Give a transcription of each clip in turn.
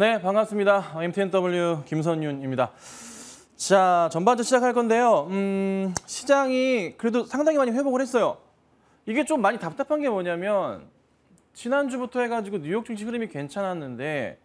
네, 반갑습니다. MTNW 김선윤입니다. 자, 전반전 시작할 건데요. 음, 시장이 그래도 상당히 많이 회복을 했어요. 이게 좀 많이 답답한 게 뭐냐면 지난주부터 해가지고 뉴욕 증시 흐름이 괜찮았는데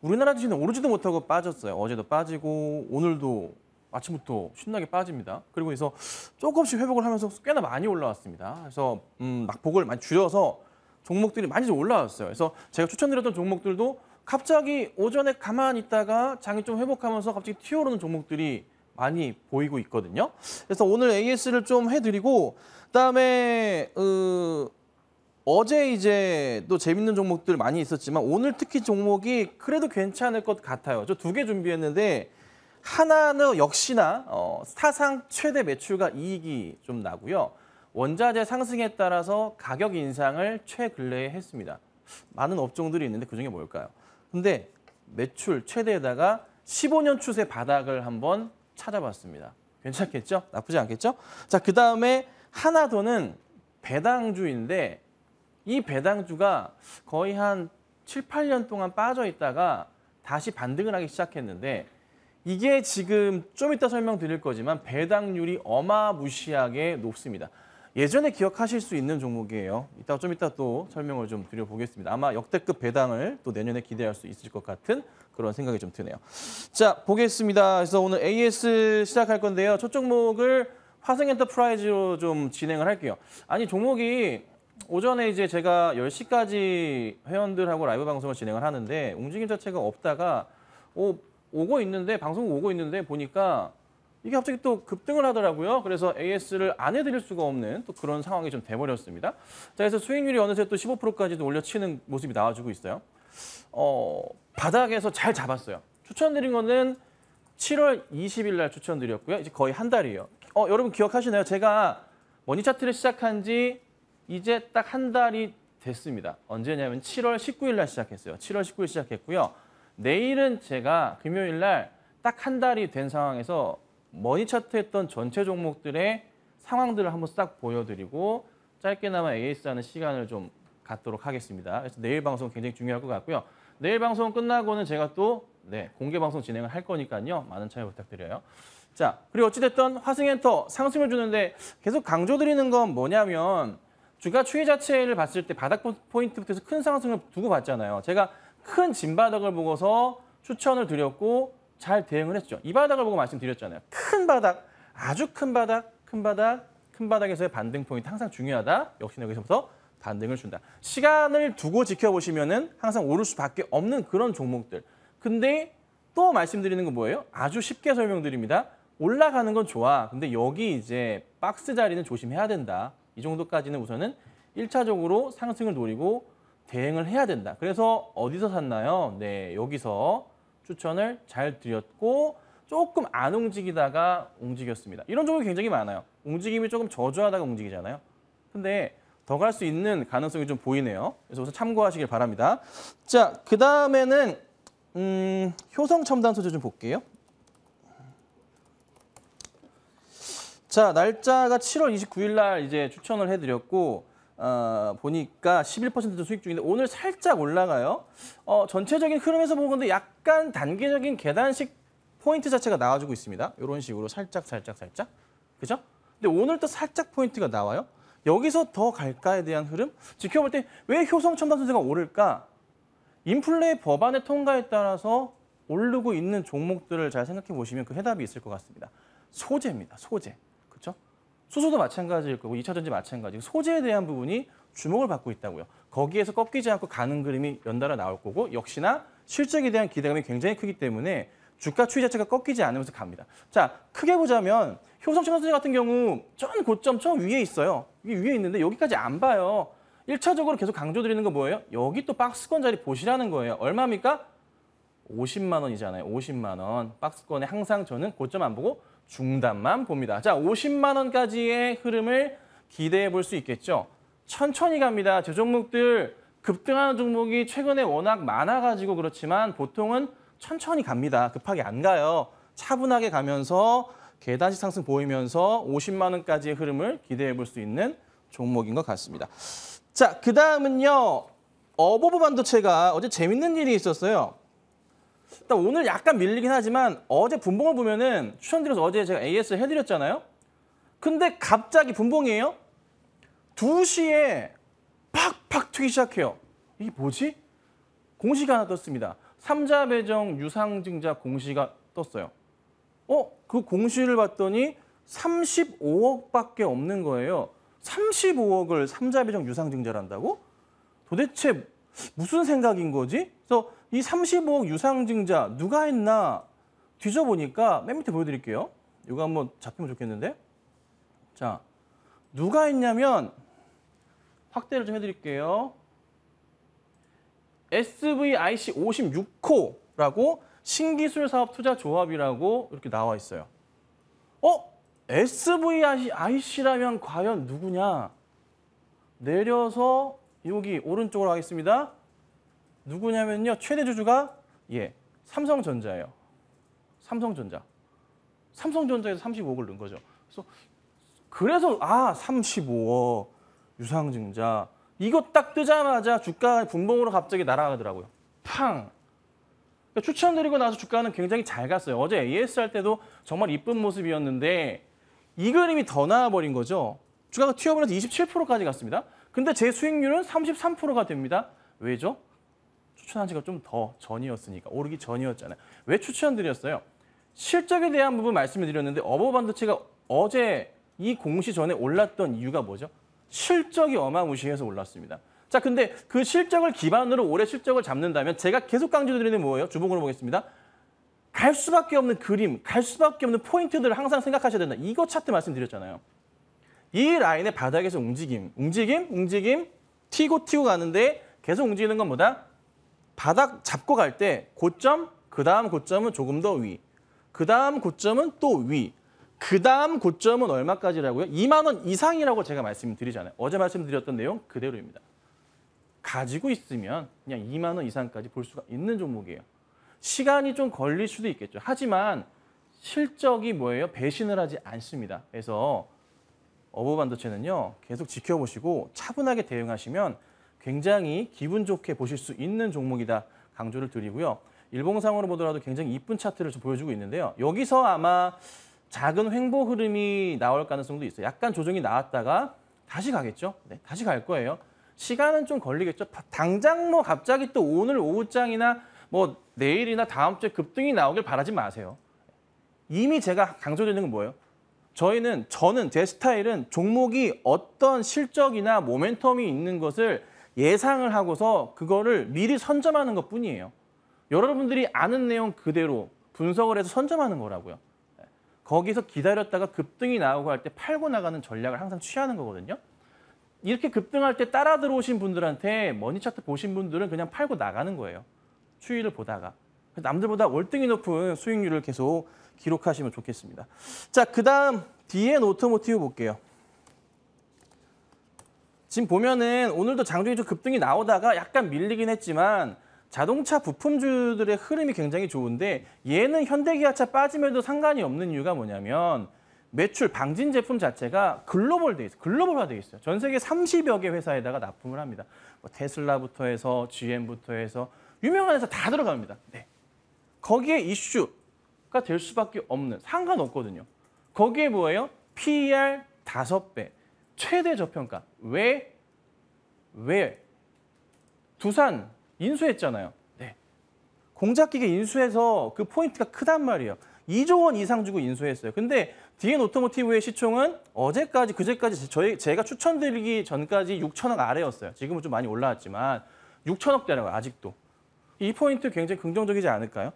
우리나라 증시는 오르지도 못하고 빠졌어요. 어제도 빠지고 오늘도 아침부터 신나게 빠집니다. 그리고 그래서 조금씩 회복을 하면서 꽤나 많이 올라왔습니다. 그래서 음, 막복을 많이 줄여서 종목들이 많이 좀 올라왔어요. 그래서 제가 추천드렸던 종목들도 갑자기 오전에 가만히 있다가 장이 좀 회복하면서 갑자기 튀어오르는 종목들이 많이 보이고 있거든요. 그래서 오늘 AS를 좀 해드리고 그다음에 어, 어제 이제 또 재밌는 종목들 많이 있었지만 오늘 특히 종목이 그래도 괜찮을 것 같아요. 저 두 개 준비했는데 하나는 역시나 어, 사상 최대 매출과 이익이 좀 나고요. 원자재 상승에 따라서 가격 인상을 최근래에 했습니다. 많은 업종들이 있는데 그중에 뭘까요? 근데 매출 최대에다가 15년 추세 바닥을 한번 찾아봤습니다. 괜찮겠죠? 나쁘지 않겠죠? 자, 그 다음에 하나 더는 배당주인데 이 배당주가 거의 한 7, 8년 동안 빠져 있다가 다시 반등을 하기 시작했는데 이게 지금 좀 이따 설명드릴 거지만 배당률이 어마무시하게 높습니다. 예전에 기억하실 수 있는 종목이에요. 이따 좀 이따 또 설명을 좀 드려보겠습니다. 아마 역대급 배당을 또 내년에 기대할 수 있을 것 같은 그런 생각이 좀 드네요. 자, 보겠습니다. 그래서 오늘 AS 시작할 건데요. 첫 종목을 화성엔터프라이즈로 좀 진행을 할게요. 아니 종목이 오전에 이제 제가 10시까지 회원들하고 라이브 방송을 진행을 하는데 움직임 자체가 없다가 오, 오고 있는데 방송 오고 있는데 보니까 이게 갑자기 또 급등을 하더라고요. 그래서 AS를 안 해드릴 수가 없는 또 그런 상황이 좀 돼버렸습니다. 자, 그래서 수익률이 어느새 또 15%까지도 올려치는 모습이 나와주고 있어요. 어, 바닥에서 잘 잡았어요. 추천드린 거는 7월 20일 날 추천드렸고요. 이제 거의 한 달이에요. 어, 여러분 기억하시나요? 제가 머니 차트를 시작한 지 이제 딱 한 달이 됐습니다. 언제냐면 7월 19일 날 시작했어요. 7월 19일 시작했고요. 내일은 제가 금요일 날 딱 한 달이 된 상황에서 머니 차트했던 전체 종목들의 상황들을 한번 싹 보여드리고 짧게나마 AS하는 시간을 좀 갖도록 하겠습니다. 그래서 내일 방송 굉장히 중요할 것 같고요. 내일 방송 끝나고는 제가 또 네, 공개 방송 진행을 할 거니까요. 많은 참여 부탁드려요. 자, 그리고 어찌됐든 화승엔터 상승을 주는데 계속 강조드리는 건 뭐냐면 주가 추이 자체를 봤을 때 바닥 포인트부터 큰 상승을 두고 봤잖아요. 제가 큰 진바닥을 보고서 추천을 드렸고 잘 대응을 했죠. 이 바닥을 보고 말씀드렸잖아요. 큰 바닥, 아주 큰 바닥, 큰 바닥, 큰 바닥에서의 반등 포인트 항상 중요하다. 역시나 여기서부터 반등을 준다. 시간을 두고 지켜보시면은 항상 오를 수밖에 없는 그런 종목들. 근데 또 말씀드리는 건 뭐예요? 아주 쉽게 설명드립니다. 올라가는 건 좋아. 근데 여기 이제 박스 자리는 조심해야 된다. 이 정도까지는 우선은 1차적으로 상승을 노리고 대응을 해야 된다. 그래서 어디서 샀나요? 네, 여기서 추천을 잘 드렸고 조금 안 움직이다가 움직였습니다. 이런 종류 굉장히 많아요. 움직임이 조금 저조하다가 움직이잖아요. 근데 더 갈 수 있는 가능성이 좀 보이네요. 그래서 우선 참고하시길 바랍니다. 자, 그 다음에는 음, 효성 첨단 소재 좀 볼게요. 자, 날짜가 7월 29일 날 이제 추천을 해드렸고 어, 보니까 11% 수익 중인데 오늘 살짝 올라가요. 어, 전체적인 흐름에서 보건데 약간 단계적인 계단식 포인트 자체가 나와주고 있습니다. 이런 식으로 살짝 살짝 살짝. 그죠? 근데 오늘 또 살짝 포인트가 나와요. 여기서 더 갈까에 대한 흐름? 지켜볼 때 왜 효성 첨단선재가 오를까? 인플레 이 법안의 통과에 따라서 오르고 있는 종목들을 잘 생각해 보시면 그 해답이 있을 것 같습니다. 소재입니다. 소재. 수소도 마찬가지일 거고 2차 전지 마찬가지 소재에 대한 부분이 주목을 받고 있다고요. 거기에서 꺾이지 않고 가는 그림이 연달아 나올 거고 역시나 실적에 대한 기대감이 굉장히 크기 때문에 주가 추이 자체가 꺾이지 않으면서 갑니다. 자, 크게 보자면 효성청산소재 같은 경우 전 고점 처음 위에 있어요. 이게 위에 있는데 여기까지 안 봐요. 1차적으로 계속 강조드리는 건 뭐예요? 여기 또 박스권 자리 보시라는 거예요. 얼마입니까? 50만 원이잖아요. 50만 원. 박스권에 항상 저는 고점 안 보고 중단만 봅니다. 자, 50만 원까지의 흐름을 기대해 볼 수 있겠죠. 천천히 갑니다. 제 종목들 급등하는 종목이 최근에 워낙 많아가지고 그렇지만 보통은 천천히 갑니다. 급하게 안 가요. 차분하게 가면서 계단식 상승 보이면서 50만 원까지의 흐름을 기대해 볼 수 있는 종목인 것 같습니다. 자, 그 다음은요. 어버브 반도체가 어제 재밌는 일이 있었어요. 일단 오늘 약간 밀리긴 하지만 어제 분봉을 보면은 추천드려서 어제 제가 AS 해드렸잖아요. 근데 갑자기 분봉이에요. 2시에 팍팍 튀기 시작해요. 이게 뭐지? 공시가 하나 떴습니다. 삼자배정 유상증자 공시가 떴어요. 어? 그 공시를 봤더니 35억밖에 없는 거예요. 35억을 삼자배정 유상증자를한다고 도대체 무슨 생각인 거지? 그래서 이 35억 유상증자 누가 했나 뒤져보니까 맨 밑에 보여드릴게요. 이거 한번 잡히면 좋겠는데? 자, 누가 했냐면 확대를 좀 해드릴게요. SVIC 56호라고 신기술 사업 투자 조합이라고 이렇게 나와 있어요. 어? SVIC라면 과연 누구냐? 내려서 여기 오른쪽으로 가겠습니다. 누구냐면요. 최대 주주가 예 삼성전자예요. 삼성전자. 삼성전자에서 35억을 넣은 거죠. 그래서 그래서 아 35억 유상증자 이거 딱 뜨자마자 주가 분봉으로 갑자기 날아가더라고요. 팡. 그러니까 추천드리고 나서 주가는 굉장히 잘 갔어요. 어제 AS 할 때도 정말 이쁜 모습이었는데 이 그림이 더 나아버린 거죠. 주가가 튀어버려서 27%까지 갔습니다. 근데 제 수익률은 33%가 됩니다. 왜죠? 추천한 지가 좀 더 전이었으니까 오르기 전이었잖아요. 왜 추천드렸어요? 실적에 대한 부분 말씀을 드렸는데 어버반도체가 어제 이 공시 전에 올랐던 이유가 뭐죠? 실적이 어마무시해서 올랐습니다. 자, 근데 그 실적을 기반으로 올해 실적을 잡는다면 제가 계속 강조드리는 뭐예요? 주봉으로 보겠습니다. 갈 수밖에 없는 그림, 갈 수밖에 없는 포인트들을 항상 생각하셔야 된다. 이거 차트 말씀드렸잖아요. 이 라인의 바닥에서 움직임, 움직임, 움직임, 튀고 튀고 가는데 계속 움직이는 건 뭐다? 바닥 잡고 갈 때 고점, 그 다음 고점은 조금 더 위. 그 다음 고점은 또 위. 그 다음 고점은 얼마까지라고요? 2만 원 이상이라고 제가 말씀드리잖아요. 어제 말씀드렸던 내용 그대로입니다. 가지고 있으면 그냥 2만 원 이상까지 볼 수가 있는 종목이에요. 시간이 좀 걸릴 수도 있겠죠. 하지만 실적이 뭐예요? 배신을 하지 않습니다. 그래서 어부 반도체는요 계속 지켜보시고 차분하게 대응하시면 굉장히 기분 좋게 보실 수 있는 종목이다 강조를 드리고요. 일봉상으로 보더라도 굉장히 이쁜 차트를 좀 보여주고 있는데요. 여기서 아마 작은 횡보 흐름이 나올 가능성도 있어요. 약간 조정이 나왔다가 다시 가겠죠. 네, 다시 갈 거예요. 시간은 좀 걸리겠죠. 당장 뭐 갑자기 또 오늘 오후장이나 뭐 내일이나 다음 주에 급등이 나오길 바라지 마세요. 이미 제가 강조되는건 뭐예요? 저희는 저는 제 스타일은 종목이 어떤 실적이나 모멘텀이 있는 것을 예상을 하고서 그거를 미리 선점하는 것뿐이에요. 여러분들이 아는 내용 그대로 분석을 해서 선점하는 거라고요. 거기서 기다렸다가 급등이 나오고 할 때 팔고 나가는 전략을 항상 취하는 거거든요. 이렇게 급등할 때 따라 들어오신 분들한테 머니 차트 보신 분들은 그냥 팔고 나가는 거예요. 추이를 보다가. 남들보다 월등히 높은 수익률을 계속 기록하시면 좋겠습니다. 자, 그 다음 DN 오토모티브 볼게요. 지금 보면은 오늘도 장중에 좀 급등이 나오다가 약간 밀리긴 했지만 자동차 부품주들의 흐름이 굉장히 좋은데 얘는 현대기아차 빠짐에도 상관이 없는 이유가 뭐냐면 매출 방진 제품 자체가 글로벌돼 있어요. 글로벌화돼 있어요. 전 세계 30여 개 회사에다가 납품을 합니다. 뭐 테슬라부터 해서 GM부터 해서 유명한 회사 다 들어갑니다. 네. 거기에 이슈, 될 수밖에 없는 상관없거든요. 거기에 뭐예요? PR 5배 최대 저평가. 왜? 왜? 두산 인수했잖아요. 네. 공작기계 인수해서 그 포인트가 크단 말이에요. 2조 원 이상 주고 인수했어요. 근데 디엔 오토모티브의 시총은 어제까지 그제까지 저희 제가 추천드리기 전까지 6천억 아래였어요. 지금은 좀 많이 올라왔지만 6천억대라고 아직도. 이 포인트 굉장히 긍정적이지 않을까요?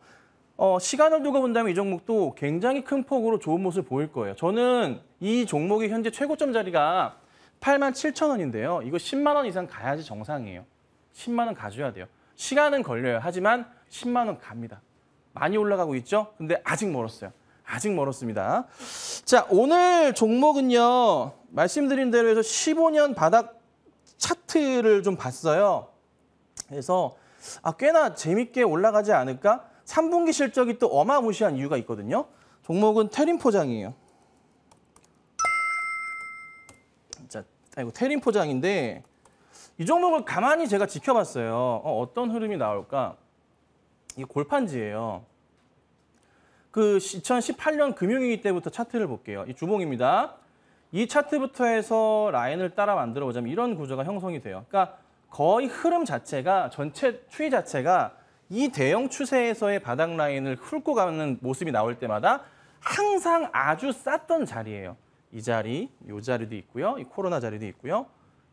어, 시간을 두고 본다면 이 종목도 굉장히 큰 폭으로 좋은 모습을 보일 거예요. 저는 이종목의 현재 최고점 자리가 8만 7천 원인데요. 이거 10만 원 이상 가야지 정상이에요. 10만 원가져야 돼요. 시간은 걸려요. 하지만 10만 원 갑니다. 많이 올라가고 있죠? 근데 아직 멀었어요. 아직 멀었습니다. 자, 오늘 종목은요. 말씀드린 대로 해서 15년 바닥 차트를 좀 봤어요. 그래서 아, 꽤나 재밌게 올라가지 않을까? 3분기 실적이 또 어마무시한 이유가 있거든요. 종목은 테린 포장이에요. 자, 이고 테린 포장인데 이 종목을 가만히 제가 지켜봤어요. 어, 떤 흐름이 나올까? 이 골판지예요. 그 2018년 금융위기 때부터 차트를 볼게요. 이 주봉입니다. 이 차트부터 해서 라인을 따라 만들어 보자면 이런 구조가 형성이 돼요. 그러니까 거의 흐름 자체가 전체 추이 자체가 이 대형 추세에서의 바닥 라인을 훑고 가는 모습이 나올 때마다 항상 아주 쌌던 자리예요. 이 자리, 이 자리도 있고요. 이 코로나 자리도 있고요.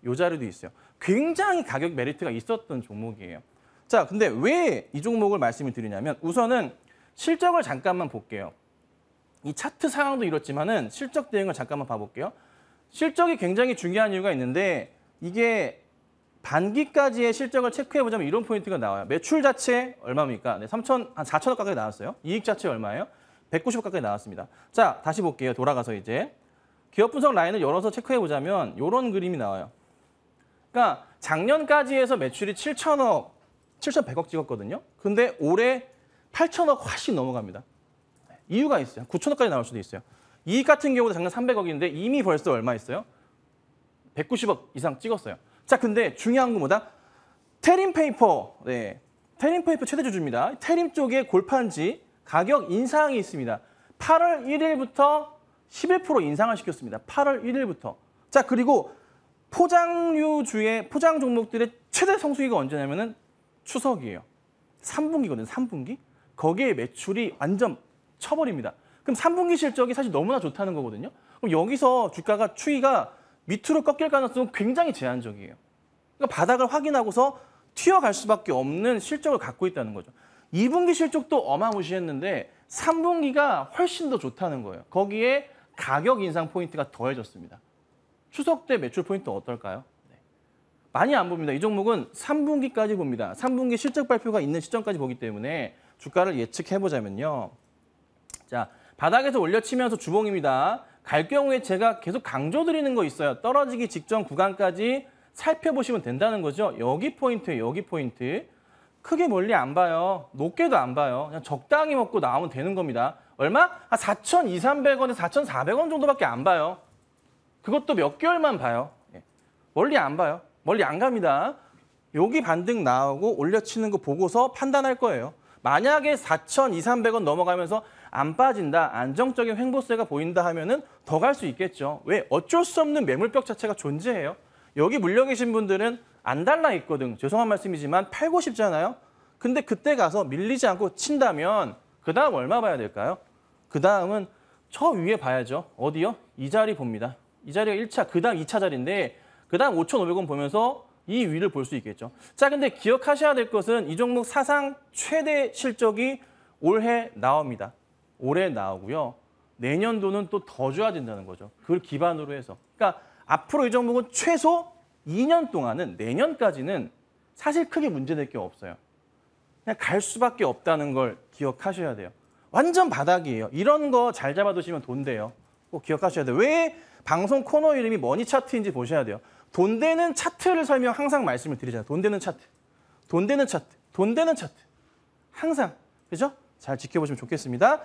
이 자리도 있어요. 굉장히 가격 메리트가 있었던 종목이에요. 자, 근데 왜 이 종목을 말씀을 드리냐면 우선은 실적을 잠깐만 볼게요. 이 차트 상황도 이렇지만은 실적 대응을 잠깐만 봐볼게요. 실적이 굉장히 중요한 이유가 있는데 이게 반기까지의 실적을 체크해 보자면 이런 포인트가 나와요. 매출 자체 얼마입니까? 네, 3천 한 4천억 가까이 나왔어요. 이익 자체 얼마예요? 190억 가까이 나왔습니다. 자, 다시 볼게요. 돌아가서 이제 기업 분석 라인을 열어서 체크해 보자면 이런 그림이 나와요. 그러니까 작년까지 해서 매출이 7천억, 7,100억 찍었거든요. 근데 올해 8천억 훨씬 넘어갑니다. 이유가 있어요. 9천억까지 나올 수도 있어요. 이익 같은 경우도 작년 300억인데 이미 벌써 얼마 있어요? 190억 이상 찍었어요. 자, 근데 중요한 건 뭐다? 테림 페이퍼, 네. 테림 페이퍼 최대 주주입니다. 테림 쪽에 골판지 가격 인상이 있습니다. 8월 1일부터 11% 인상을 시켰습니다. 8월 1일부터. 자, 그리고 포장류주의 포장 종목들의 최대 성수기가 언제냐면은 추석이에요. 3분기거든, 요 3분기. 거기에 매출이 완전 쳐버립니다. 그럼 3분기 실적이 사실 너무나 좋다는 거거든요. 그럼 여기서 주가가 추위가 밑으로 꺾일 가능성은 굉장히 제한적이에요. 그러니까 바닥을 확인하고서 튀어갈 수밖에 없는 실적을 갖고 있다는 거죠. 2분기 실적도 어마무시했는데 3분기가 훨씬 더 좋다는 거예요. 거기에 가격 인상 포인트가 더해졌습니다. 추석 때 매출 포인트 어떨까요? 네. 많이 안 봅니다. 이 종목은 3분기까지 봅니다. 3분기 실적 발표가 있는 시점까지 보기 때문에 주가를 예측해보자면요. 자, 바닥에서 올려치면서 주봉입니다. 갈 경우에 제가 계속 강조드리는 거 있어요. 떨어지기 직전 구간까지 살펴보시면 된다는 거죠. 여기 포인트, 여기 포인트. 크게 멀리 안 봐요. 높게도 안 봐요. 그냥 적당히 먹고 나오면 되는 겁니다. 얼마? 한4 2 0 0원에 4,400원 정도밖에 안 봐요. 그것도 몇 개월만 봐요. 예. 멀리 안 봐요. 멀리 안 갑니다. 여기 반등 나오고 올려치는 거 보고서 판단할 거예요. 만약에 4,200, 300원 넘어가면서 안 빠진다, 안정적인 횡보세가 보인다 하면은 더 갈 수 있겠죠. 왜? 어쩔 수 없는 매물벽 자체가 존재해요. 여기 물려 계신 분들은 안 달라 있거든. 죄송한 말씀이지만 팔고 싶잖아요. 근데 그때 가서 밀리지 않고 친다면 그 다음 얼마 봐야 될까요? 그 다음은 저 위에 봐야죠. 어디요? 이 자리 봅니다. 이 자리가 1차, 그 다음 2차 자리인데 그 다음 5,500원 보면서 이 위를 볼 수 있겠죠. 자, 근데 기억하셔야 될 것은 이 종목 사상 최대 실적이 올해 나옵니다. 올해 나오고요. 내년도는 또 더 줘야 된다는 거죠. 그걸 기반으로 해서. 그러니까 앞으로 이 종목은 최소 2년 동안은 내년까지는 사실 크게 문제될 게 없어요. 그냥 갈 수밖에 없다는 걸 기억하셔야 돼요. 완전 바닥이에요. 이런 거 잘 잡아두시면 돈 돼요. 꼭 기억하셔야 돼요. 왜 방송 코너 이름이 머니 차트인지 보셔야 돼요. 돈 되는 차트를 설명 항상 말씀을 드리잖아요. 돈 되는 차트. 돈 되는 차트. 돈 되는 차트. 항상. 그죠? 잘 지켜보시면 좋겠습니다.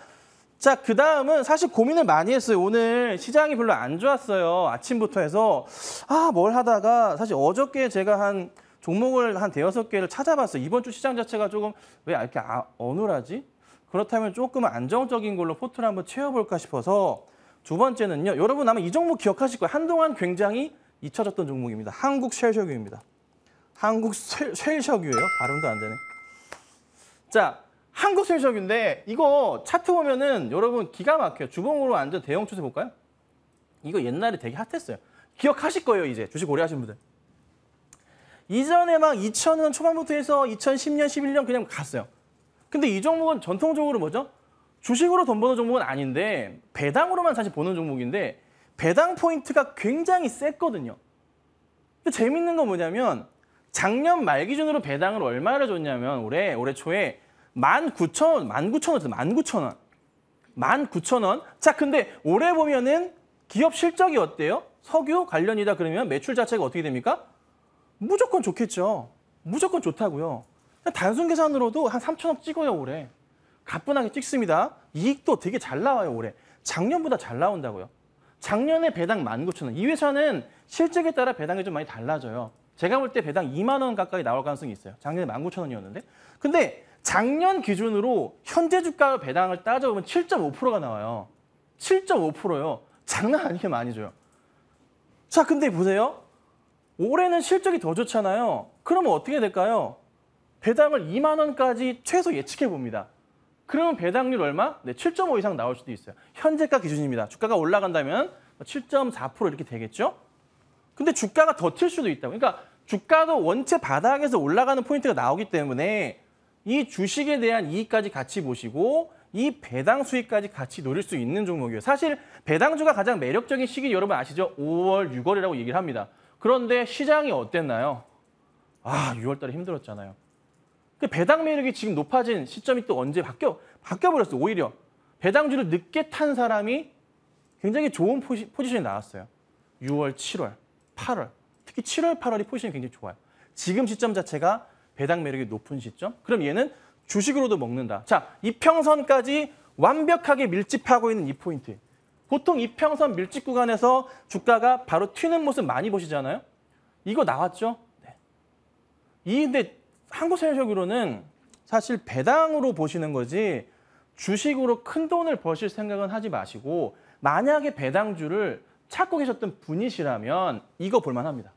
자, 그 다음은 사실 고민을 많이 했어요. 오늘 시장이 별로 안 좋았어요. 아침부터 해서. 아, 뭘 하다가 사실 어저께 제가 한 종목을 한 대여섯 개를 찾아봤어요. 이번 주 시장 자체가 조금 왜 이렇게 아, 어눌하지? 그렇다면 조금 안정적인 걸로 포트를 한번 채워볼까 싶어서 두 번째는요. 여러분 아마 이 종목 기억하실 거예요. 한동안 굉장히 잊혀졌던 종목입니다. 한국 쉘셔규입니다. 한국 쉘셔규예요. 발음도 안 되네. 자, 한국 실적인데 이거 차트 보면은 여러분 기가 막혀요. 주봉으로 완전 대형 추세 볼까요? 이거 옛날에 되게 핫했어요. 기억하실 거예요, 이제. 주식 오래 하신 분들. 이전에 막 2000년 초반부터 해서 2010년, 11년 그냥 갔어요. 근데 이 종목은 전통적으로 뭐죠? 주식으로 돈 버는 종목은 아닌데 배당으로만 사실 보는 종목인데 배당 포인트가 굉장히 셌거든요. 근데 재밌는 건 뭐냐면 작년 말 기준으로 배당을 얼마를 줬냐면 올해 올해 초에 19,000원, 19,000원, 19,000원. 19,000원. 자, 근데 올해 보면은 기업 실적이 어때요? 석유 관련이다 그러면 매출 자체가 어떻게 됩니까? 무조건 좋겠죠. 무조건 좋다고요. 단순 계산으로도 한3 0 0 0억 찍어요, 올해. 가뿐하게 찍습니다. 이익도 되게 잘 나와요, 올해. 작년보다 잘 나온다고요. 작년에 배당 19,000원. 이 회사는 실적에 따라 배당이 좀 많이 달라져요. 제가 볼 때 배당 2만 원 가까이 나올 가능성이 있어요. 작년에 19,000원이었는데. 근데 작년 기준으로 현재 주가 배당을 따져보면 7.5%가 나와요. 7.5%요. 장난 아니게 많이 줘요. 자, 근데 보세요. 올해는 실적이 더 좋잖아요. 그러면 어떻게 될까요? 배당을 2만 원까지 최소 예측해 봅니다. 그러면 배당률 얼마? 네, 7.5 이상 나올 수도 있어요. 현재가 기준입니다. 주가가 올라간다면 7.4% 이렇게 되겠죠? 근데 주가가 더 튈 수도 있다. 그러니까 주가도 원체 바닥에서 올라가는 포인트가 나오기 때문에 이 주식에 대한 이익까지 같이 보시고 이 배당 수익까지 같이 노릴 수 있는 종목이에요. 사실 배당주가 가장 매력적인 시기 여러분 아시죠? 5월, 6월이라고 얘기를 합니다. 그런데 시장이 어땠나요? 아, 6월 달에 힘들었잖아요. 그 배당 매력이 지금 높아진 시점이 또 언제 바뀌어 바뀌어 버렸어. 오히려 배당주를 늦게 탄 사람이 굉장히 좋은 포지, 포지션이 나왔어요. 6월, 7월, 8월. 특히 7월, 8월이 포지션이 굉장히 좋아요. 지금 시점 자체가 배당 매력이 높은 시점. 그럼 얘는 주식으로도 먹는다. 자, 이평선까지 완벽하게 밀집하고 있는 이 포인트. 보통 이평선 밀집 구간에서 주가가 바로 튀는 모습 많이 보시잖아요. 이거 나왔죠? 네. 이 근데 한국 사회적으로는 사실 배당으로 보시는 거지 주식으로 큰 돈을 버실 생각은 하지 마시고 만약에 배당주를 찾고 계셨던 분이시라면 이거 볼만합니다.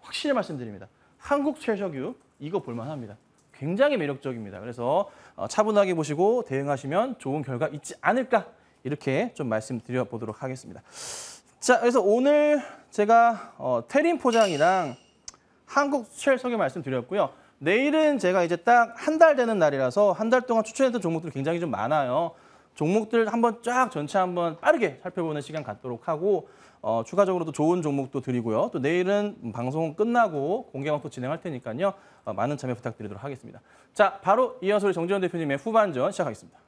확실히 말씀드립니다. 한국 최저교육 이거 볼만합니다. 굉장히 매력적입니다. 그래서 어, 차분하게 보시고 대응하시면 좋은 결과 있지 않을까 이렇게 좀 말씀드려 보도록 하겠습니다. 자, 그래서 오늘 제가 어, 테린 포장이랑 한국 쉘 소개 말씀드렸고요. 내일은 제가 이제 딱 한 달 되는 날이라서 한 달 동안 추천했던 종목들 굉장히 좀 많아요. 종목들 한번 쫙 전체 한번 빠르게 살펴보는 시간 갖도록 하고 어, 추가적으로도 좋은 종목도 드리고요. 또 내일은 방송 끝나고 공개방송 진행할 테니까요. 어, 많은 참여 부탁드리도록 하겠습니다. 자, 바로 이어서 정지현 대표님의 후반전 시작하겠습니다.